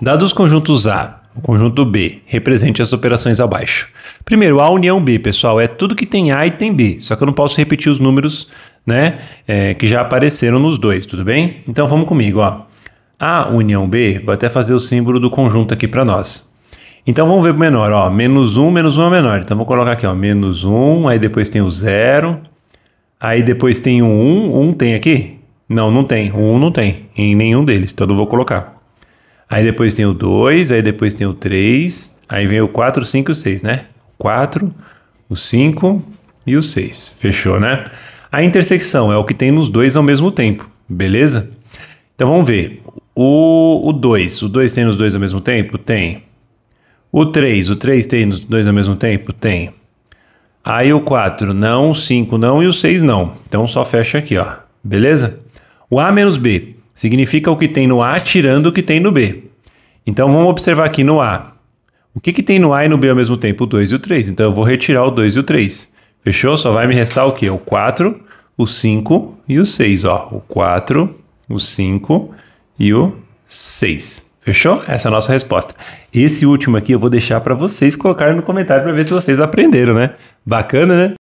Dados os conjuntos A, o conjunto B, represente as operações abaixo. Primeiro, a união B, pessoal, é tudo que tem A e tem B, só que eu não posso repetir os números né, é, que já apareceram nos dois, tudo bem? Então vamos comigo, ó. A união B, vou até fazer o símbolo do conjunto aqui para nós. Então vamos ver o menor, ó, menos 1, menos 1 é menor. Então vou colocar aqui, ó, menos 1, aí depois tem o 0, aí depois tem o 1, 1 tem aqui? Não, não tem, o 1 não tem, em nenhum deles, então eu não vou colocar. Aí depois tem o 2, aí depois tem o 3, aí vem o 4, 5 e 6, né? 4, o 5 e o 6. Né? Fechou, né? A intersecção é o que tem nos dois ao mesmo tempo, beleza? Então vamos ver. O 2, o 2 tem nos dois ao mesmo tempo? Tem. O 3, o 3 tem nos dois ao mesmo tempo? Tem. Aí o 4 não, o 5 não e o 6 não. Então só fecha aqui, ó. Beleza? O A menos B significa o que tem no A tirando o que tem no B. Então vamos observar aqui no A. O que, que tem no A e no B ao mesmo tempo? O 2 e o 3. Então eu vou retirar o 2 e o 3. Fechou? Só vai me restar o quê? O 4, o 5 e o 6. Ó. O 4, o 5 e o 6. Fechou? Essa é a nossa resposta. Esse último aqui eu vou deixar para vocês colocarem no comentário para ver se vocês aprenderam, né? Bacana, né?